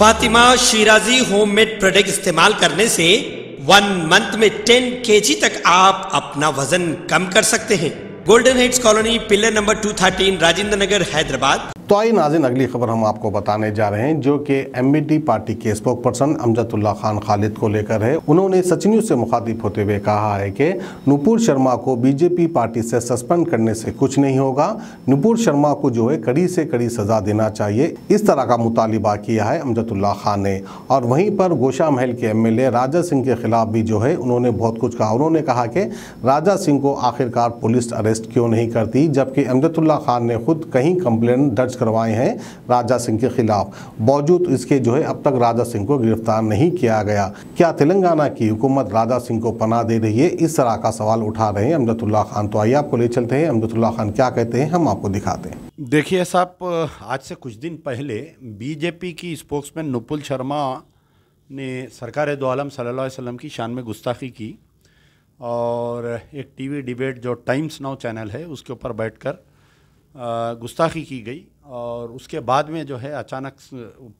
Fatima Shirazi homemade product इस्तेमाल करने से वन मंथ में टेन के तक आप अपना वजन कम कर सकते हैं golden heads colony pillar number two thirteen Rajendra Nagar Hyderabad तो आई नाजिन अगली खबर हम आपको बताने जा रहे हैं जो कि एम पार्टी के स्पोक पर्सन अमजदुल्ला खान खालिद को लेकर है उन्होंने सच से मुखातिब होते हुए कहा है कि नुपुर शर्मा को बीजेपी पार्टी से सस्पेंड करने से कुछ नहीं होगा नुपुर शर्मा को जो है कड़ी से कड़ी सजा देना चाहिए इस तरह का मुतालबा किया है अमजदुल्ला खान ने और वहीं पर गोशा महल के एम राजा सिंह के खिलाफ भी जो है उन्होंने बहुत कुछ कहा उन्होंने कहा कि राजा सिंह को आखिरकार पुलिस अरेस्ट क्यों नहीं करती जबकि अमजदुल्ला खान ने खुद कहीं कंप्लेंट दर्ज करवाए हैं राजा सिंह के खिलाफ बावजूद इसके जो है अब तक राजा सिंह को गिरफ्तार नहीं किया गया क्या तेलंगाना की हुकूमत राजा सिंह को पना दे रही है इस तरह का सवाल उठा रहे हैं अमजतुल्ला खान तो आइए आपको ले चलते हैं अमजतुल्ला खान क्या कहते हैं हम आपको दिखाते हैं देखिए साहब आज से कुछ दिन पहले बीजेपी की स्पोक्समैन नुपुल शर्मा ने सरकार दो सल्ला सल्लल्लाहु की शान में गुस्ताखी की और एक टीवी डिबेट जो टाइम्स नाउ चैनल है उसके ऊपर बैठकर गुस्ताखी की गई और उसके बाद में जो है अचानक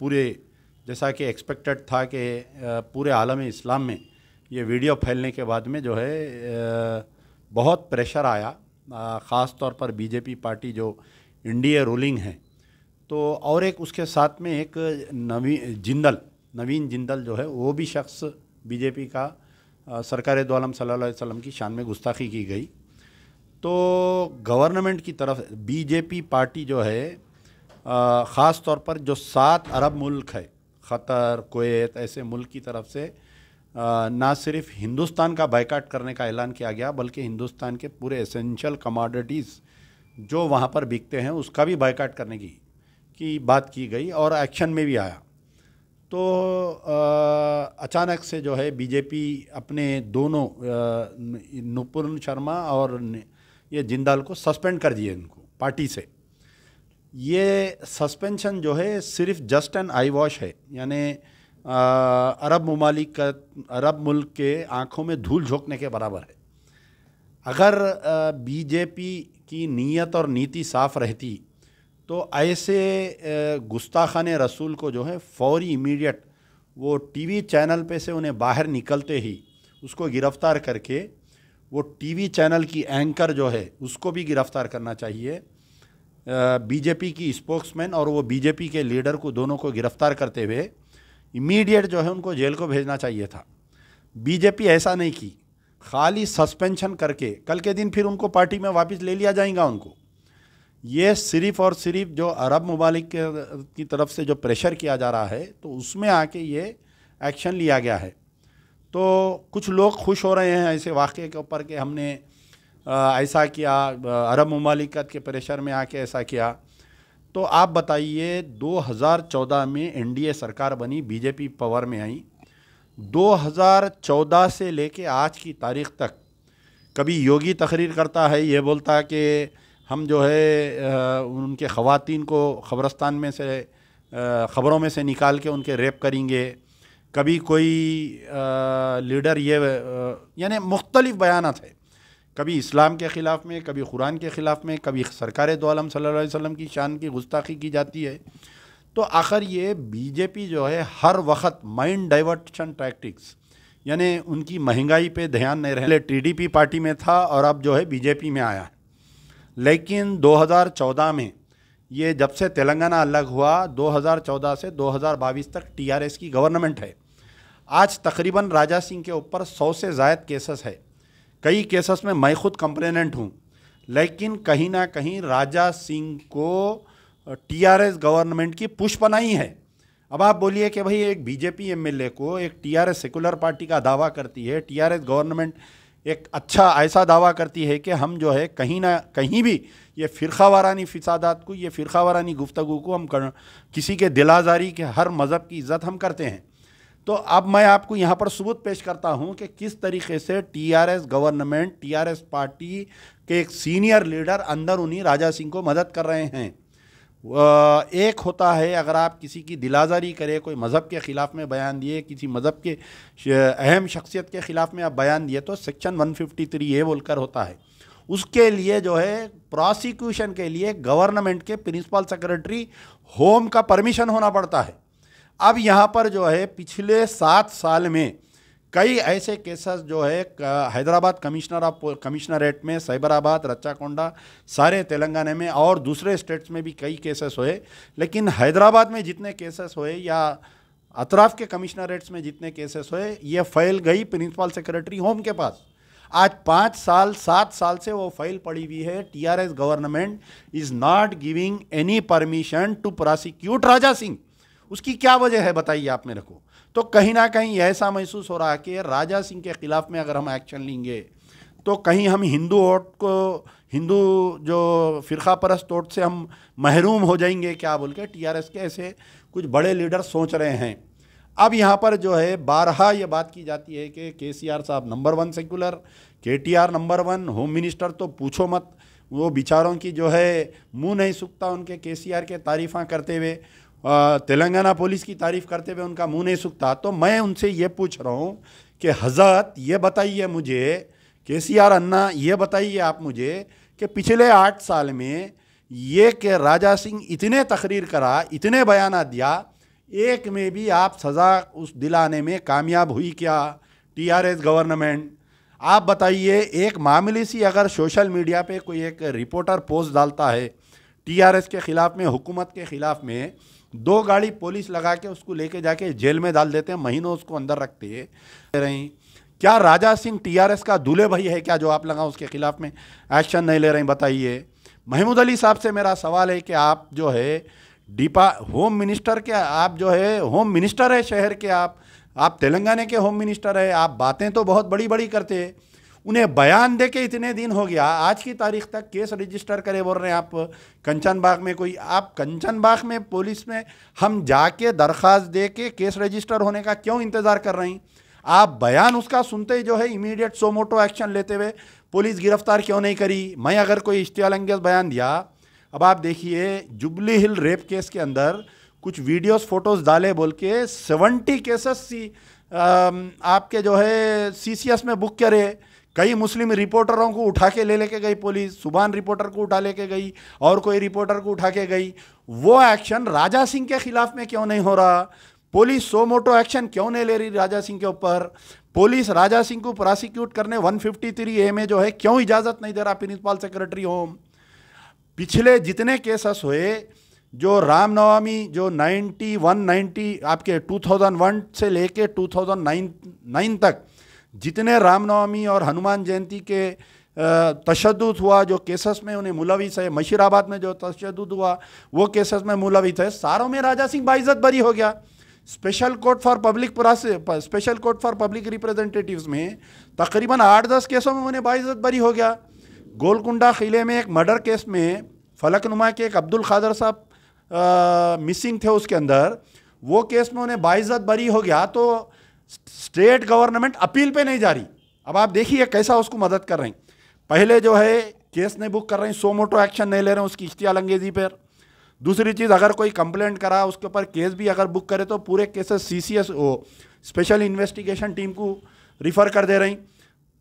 पूरे जैसा कि एक्सपेक्टेड था कि पूरे आलम इस्लाम में ये वीडियो फैलने के बाद में जो है बहुत प्रेशर आया ख़ास तौर पर बीजेपी पार्टी जो इंडिया रूलिंग है तो और एक उसके साथ में एक नवी जिंदल नवीन जिंदल जो है वो भी शख्स बीजेपी का सरकार दोम सल्लम की शान में गुस्ताखी की गई तो गवर्नमेंट की तरफ बीजेपी पार्टी जो है ख़ास तौर पर जो सात अरब मुल्क है ख़तर कोत ऐसे मुल्क की तरफ से ना सिर्फ हिंदुस्तान का बाइकाट करने का ऐलान किया गया बल्कि हिंदुस्तान के पूरे एसेंशियल कमोडिटीज़ जो वहाँ पर बिकते हैं उसका भी बाइकाट करने की की बात की गई और एक्शन में भी आया तो आ, अचानक से जो है बीजेपी अपने दोनों नुपुर शर्मा और ये जिंदाल को सस्पेंड कर दिए इनको पार्टी से ये सस्पेंशन जो है सिर्फ जस्ट एंड आई वॉश है यानी अरब ममालिक का अरब मुल्क के आँखों में धूल झोंकने के बराबर है अगर बीजेपी की नीयत और नीति साफ़ रहती तो ऐसे गुस्ताखान रसूल को जो है फौरी इमीडिएट वो टीवी चैनल पे से उन्हें बाहर निकलते ही उसको गिरफ़्तार करके वो टीवी चैनल की एंकर जो है उसको भी गिरफ़्तार करना चाहिए बीजेपी की स्पोक्समैन और वो बीजेपी के लीडर को दोनों को गिरफ्तार करते हुए इमीडिएट जो है उनको जेल को भेजना चाहिए था बीजेपी ऐसा नहीं की खाली सस्पेंशन करके कल के दिन फिर उनको पार्टी में वापस ले लिया जाएगा उनको ये सिर्फ और सिर्फ जो अरब ममालिक की तरफ से जो प्रेशर किया जा रहा है तो उसमें आके ये एक्शन लिया गया है तो कुछ लोग खुश हो रहे हैं ऐसे वाक़े के ऊपर कि हमने ऐसा किया अरब ममालिकत के प्रेशर में आके ऐसा किया तो आप बताइए 2014 में एनडीए सरकार बनी बीजेपी पावर में आई 2014 से लेके आज की तारीख तक कभी योगी तकरीर करता है ये बोलता है कि हम जो है उनके ख़वान को खबरस्तान में से ख़बरों में से निकाल के उनके रेप करेंगे कभी कोई लीडर ये यानी मुख्तलिफ बयान थे कभी इस्लाम के ख़िलाफ़ में कभी कुरान के ख़िलाफ़ में कभी सरकार दोम वसम की शान की गुस्ताखी की जाती है तो आखिर ये बीजेपी जो है हर वक्त माइंड डाइवर्टन टैक्टिक्स यानी उनकी महंगाई पे ध्यान नहीं रहे टीडीपी पार्टी में था और अब जो है बीजेपी में आया लेकिन 2014 में ये जब से तेलंगाना अलग हुआ 2014 से 2022 तक टीआरएस की गवर्नमेंट है आज तकरीबन राजा सिंह के ऊपर सौ से जायद केसेस है कई केसेस में मैं खुद कंप्लेनेंट हूँ लेकिन कहीं ना कहीं राजा सिंह को टीआरएस गवर्नमेंट की पुश बनाई है अब आप बोलिए कि भाई एक बीजेपी एमएलए को एक टीआरएस सेकुलर पार्टी का दावा करती है टीआरएस गवर्नमेंट एक अच्छा ऐसा दावा करती है कि हम जो है कहीं ना कहीं भी ये फ़िरखा वारानी फिसादात को ये फ़िरखा वारानी गुफ्तु को हम कर, किसी के दिलाजारी के हर मज़हब की इज़्ज़त हम करते हैं तो अब मैं आपको यहाँ पर सबूत पेश करता हूँ कि किस तरीके से टीआरएस गवर्नमेंट टीआरएस पार्टी के एक सीनियर लीडर अंदर उन्हीं राजा सिंह को मदद कर रहे हैं एक होता है अगर आप किसी की दिलाजारी करें कोई मज़हब के ख़िलाफ़ में बयान दिए किसी मज़हब के अहम शख्सियत के ख़िलाफ़ में आप बयान दिए तो सेक्शन 153 ए बोलकर होता है उसके लिए जो है प्रोसिक्यूशन के लिए गवर्नमेंट के प्रिंसिपल सेक्रेटरी होम का परमिशन होना पड़ता है अब यहाँ पर जो है पिछले सात साल में कई ऐसे केसेस जो है हैदराबाद कमिश्नर ऑफ कमिश्नरेट में साइबराबाद रच्चाकोंडा सारे तेलंगाना में और दूसरे स्टेट्स में भी कई केसेस हुए लेकिन हैदराबाद में जितने केसेस हुए या अतराफ के कमिश्नरेट्स में जितने केसेस हुए ये फाइल गई प्रिंसिपल सेक्रेटरी होम के पास आज पाँच साल सात साल से वो फाइल पड़ी हुई है TRS government is not giving any permission to prosecute Raja Singh उसकी क्या वजह है बताइए आप मेरे को तो कहीं ना कहीं ऐसा महसूस हो रहा है कि राजा सिंह के ख़िलाफ़ में अगर हम एक्शन लेंगे तो कहीं हम हिंदू वोट को हिंदू जो फ़िरका परस्त वोट से हम महरूम हो जाएंगे क्या बोल के टी के ऐसे कुछ बड़े लीडर सोच रहे हैं अब यहाँ पर जो है बारहा ये बात की जाती है कि के सी आर साहब number one secular K T R number one home minister तो पूछो मत वो बिचारों की जो है मुंह नहीं सूखता उनके के सी आर के तारीफ़ा करते हुए तेलंगाना पुलिस की तारीफ़ करते हुए उनका मुंह नहीं सूखता तो मैं उनसे ये पूछ रहा हूँ कि हज़रत ये बताइए मुझे के सी आर अन्ना ये बताइए आप मुझे कि पिछले आठ साल में ये कि राजा सिंह इतने तकरीर करा इतने बयाना दिया एक में भी आप सज़ा उस दिलाने में कामयाब हुई क्या टीआरएस गवर्नमेंट आप बताइए एक मामले सी अगर सोशल मीडिया पे कोई एक रिपोर्टर पोस्ट डालता है टीआरएस के ख़िलाफ़ में हुकूमत के ख़िलाफ़ में दो गाड़ी पुलिस लगा के उसको लेके जाके जेल में डाल देते हैं महीनों उसको अंदर रखते हैं रही क्या राजा सिंह टीआरएस का दूल्हे भाई है क्या जो आप लगा उसके खिलाफ में एक्शन नहीं ले रहे हैं बताइए महमूद अली साहब से मेरा सवाल है कि आप जो है डीपा होम मिनिस्टर के आप जो है होम मिनिस्टर है शहर के आप आप तेलंगाना के होम मिनिस्टर है आप बातें तो बहुत बड़ी बड़ी करते हैं उन्हें बयान दे के इतने दिन हो गया आज की तारीख तक केस रजिस्टर करे बोल रहे हैं आप कंचन बाग में कोई आप कंचन बाग में पुलिस में हम जाके दरख्वास्त दे के केस रजिस्टर होने का क्यों इंतज़ार कर रहे हैं आप बयान उसका सुनते ही जो है इमीडिएट सोमोटो एक्शन लेते हुए पुलिस गिरफ्तार क्यों नहीं करी मैं अगर कोई इश्तियाल अंगेज बयान दिया अब आप देखिए जुबली हिल रेप केस के अंदर कुछ वीडियोस फोटोज डाले बोल के सेवेंटी केसेस सी आ, आपके जो है सीसीएस में बुक करे कई मुस्लिम रिपोर्टरों को उठा के ले लेके गई पुलिस सुबान रिपोर्टर को उठा लेके गई और कोई रिपोर्टर को उठा के गई वो एक्शन राजा सिंह के खिलाफ में क्यों नहीं हो रहा पुलिस सो मोटो एक्शन क्यों नहीं ले रही राजा सिंह के ऊपर पुलिस राजा सिंह को प्रोसिक्यूट करने 153 ए में जो है क्यों इजाज़त नहीं दे रहा प्रिंसिपल सेक्रेटरी होम पिछले जितने केसेस हुए जो रामनवमी जो 91, 90 आपके 2001 से लेके 2009 9 तक जितने रामनवमी और हनुमान जयंती के तशद हुआ जो केसेस में उन्हें मुलविस है मशीराबाद में जो तशद हुआ वो केसेस में मुलविस है सारों में राजा सिंह बाइजत बरी हो गया special court for public special court for public representatives में तकरीबन आठ दस केसों में उन्हें बाइजत बरी हो गया गोलकुंडा किले में एक मर्डर केस में फलकनुमा के एक अब्दुल खादर साहब मिसिंग थे उसके अंदर वो केस में उन्हें बाइजत बरी हो गया तो स्टेट गवर्नमेंट अपील पे नहीं जा रही अब आप देखिए कैसा उसको मदद कर रहे हैं पहले जो है केस नहीं बुक कर रही सो मोटो एक्शन नहीं ले रहे हैं उसकी इश्तियाल अंगेजी पर दूसरी चीज़ अगर कोई कंप्लेंट करा उसके ऊपर केस भी अगर बुक करे तो पूरे cases C C S special investigation team को रिफ़र कर दे रही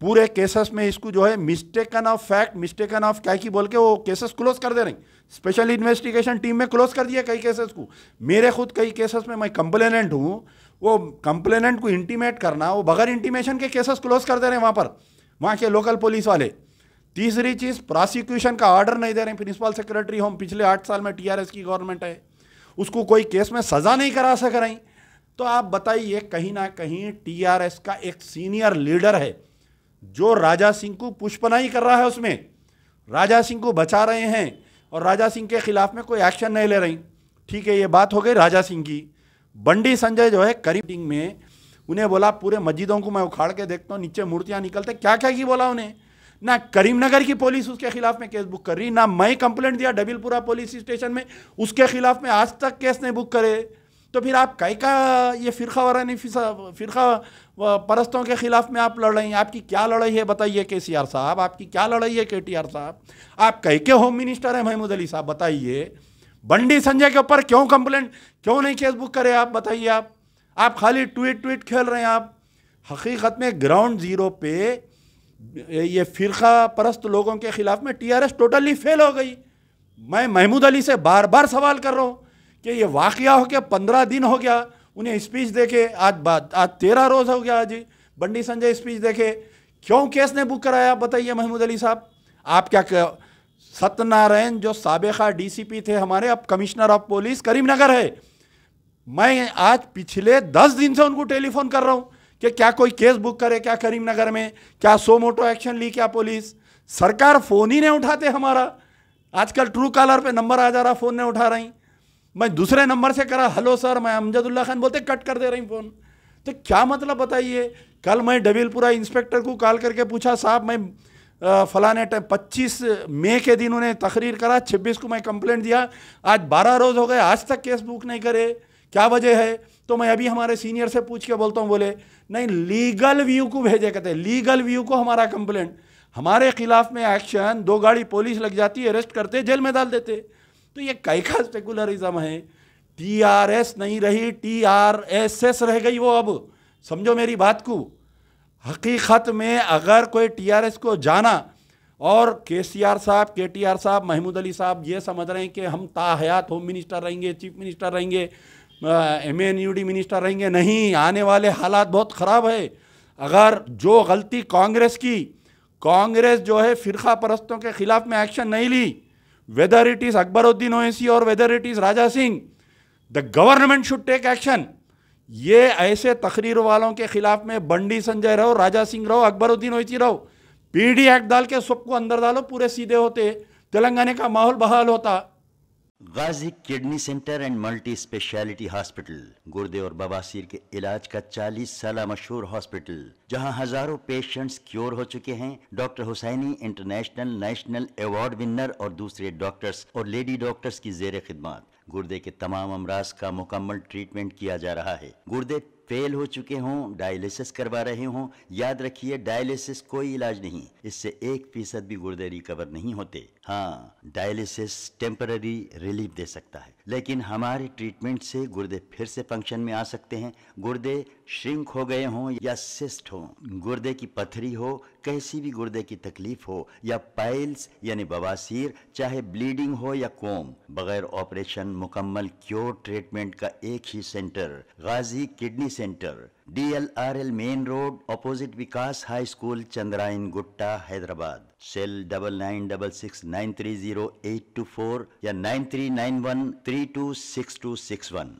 पूरे केसेस में इसको जो है mistaken of fact mistaken of क्या की बोल के वो केसेस क्लोज कर दे हैं स्पेशल इन्वेस्टिगेशन टीम में क्लोज कर दिया कई केसेस को मेरे खुद कई केसेस में मैं कंप्लेनेंट हूँ वो कंप्लेनेंट को इंटीमेट करना वो बगैर इंटीमेशन के केसेस क्लोज कर दे रहे हैं वहाँ पर वहाँ के लोकल पुलिस वाले तीसरी चीज़ प्रोसिक्यूशन का ऑर्डर नहीं दे रहे हैं प्रिंसिपल सेक्रेटरी होम पिछले आठ साल में टीआरएस की गवर्नमेंट है उसको कोई केस में सज़ा नहीं करा सक रही तो आप बताइए कहीं ना कहीं टीआरएस का एक सीनियर लीडर है जो राजा सिंह को पुष्पनाई कर रहा है उसमें राजा सिंह को बचा रहे हैं और राजा सिंह के खिलाफ में कोई एक्शन नहीं ले रही ठीक है ये बात हो गई राजा सिंह की बंडी संजय जो है करीबिंग में उन्हें बोला पूरे मस्जिदों को मैं उखाड़ के देखता हूँ नीचे मूर्तियाँ निकलते क्या क्या की बोला उन्हें ना करीमनगर की पुलिस उसके खिलाफ में केस बुक कर रही ना मैं कंप्लेंट दिया डबिलपुरा पुलिस स्टेशन में उसके खिलाफ में आज तक केस नहीं बुक करे तो फिर आप कई का ये फ़िरका वरानी फ़िरका परस्तों के ख़िलाफ़ में आप लड़ रही हैं आपकी क्या लड़ाई है बताइए के सी आर साहब आपकी क्या लड़ाई है के टी आर साहब आप कई के होम मिनिस्टर हैं महमूद अली साहब बताइए बंडी संजय के ऊपर क्यों कंप्लेंट क्यों नहीं केस बुक करे आप बताइए आप आप खाली ट्वीट ट्वीट खेल रहे हैं आप हकीकत में ग्राउंड ज़ीरो पे ये फ़िरका परस्त लोगों के ख़िलाफ़ में T R S totally fail हो गई मैं महमूद अली से बार बार सवाल कर रहा हूँ कि ये वाक़ हो गया पंद्रह दिन हो गया उन्हें स्पीच देके आज बात आज तेरह रोज़ हो गया आज बंडी संजय स्पीच देखे क्यों केस ने बुक कराया बताइए महमूद अली साहब आप क्या कर... सत्यनारायण जो सबका डीसीपी थे हमारे अब कमिश्नर ऑफ पुलिस करीमनगर है मैं आज पिछले दस दिन से उनको टेलीफोन कर रहा हूँ कि क्या कोई केस बुक करे क्या करीमनगर में क्या सो मोटो एक्शन ली क्या पुलिस सरकार फ़ोन ही नहीं उठाते हमारा आजकल ट्रू कॉलर पे नंबर आ जा रहा फ़ोन नहीं उठा रही मैं दूसरे नंबर से करा हेलो सर मैं अमजदुल्ला खान बोलते कट कर दे रही फ़ोन तो क्या मतलब बताइए कल मैं डबीलपुरा इंस्पेक्टर को कॉल करके पूछा साहब मैं फलाने टाइम पच्चीस मई के दिन उन्हें तकरीर करा छब्बीस को मैं कंप्लेंट दिया आज बारह रोज़ हो गए आज तक केस बुक नहीं करे क्या वजह है तो मैं अभी हमारे सीनियर से पूछ के बोलता हूँ बोले नहीं लीगल व्यू को भेजे कहते लीगल व्यू को हमारा कंप्लेंट हमारे खिलाफ में एक्शन दो गाड़ी पुलिस लग जाती है अरेस्ट करते जेल में डाल देते तो ये कैका सेकुलरिज्म है टी आर एस नहीं रही टी आर एस एस रह गई वो अब समझो मेरी बात को हकीकत में अगर कोई टी आर एस को जाना और के सी आर साहब के टी आर साहब महमूद अली साहब ये समझ रहे हैं कि हम ताहयात होम मिनिस्टर रहेंगे चीफ मिनिस्टर रहेंगे M N U D minister रहेंगे नहीं आने वाले हालात बहुत ख़राब है अगर जो गलती कांग्रेस की कांग्रेस जो है फ़िरका परस्तों के ख़िलाफ़ में एक्शन नहीं ली whether it is Akbaruddin Oaisi or whether it is Raja Singh, the government should take action. ये ऐसे तकरीर वालों के खिलाफ में बंडी संजय रहो राजा सिंह रहो अकबरुद्दीन ओवैसी रहो पीडी एक्ट डाल के सबको अंदर डालो पूरे सीधे होते तेलंगाना का माहौल बहाल होता Ghazi kidney centre and multi speciality hospital गुर्दे और बवासीर के इलाज का 40 साल मशहूर हॉस्पिटल जहां हजारों पेशेंट्स क्योर हो चुके हैं doctor Husaini international national award winner और दूसरे डॉक्टर्स और लेडी डॉक्टर्स की जेर खिदमत गुर्दे के तमाम अमराज का मुकम्मल ट्रीटमेंट किया जा रहा है गुर्दे फेल हो चुके हों डायलिसिस करवा रहे हों याद रखिए डायलिसिस कोई इलाज नहीं इससे एक फीसद भी गुर्दे रिकवर नहीं होते हाँ डायलिसिस टेम्पररी रिलीफ दे सकता है लेकिन हमारे ट्रीटमेंट से गुर्दे फिर से फंक्शन में आ सकते हैं गुर्दे श्रिंक हो गए हों या सिस्ट हों गुर्दे की पथरी हो कैसी भी गुर्दे की तकलीफ हो या पाइल्स यानी बवासीर चाहे ब्लीडिंग हो या कोम बगैर ऑपरेशन मुकम्मल क्योर ट्रीटमेंट का एक ही centre Ghazi kidney centre DLRL main road opposite Vikas high school Chandrayangutta Hyderabad cell double nine double six nine three zero eight two four या nine three nine one three two six two six one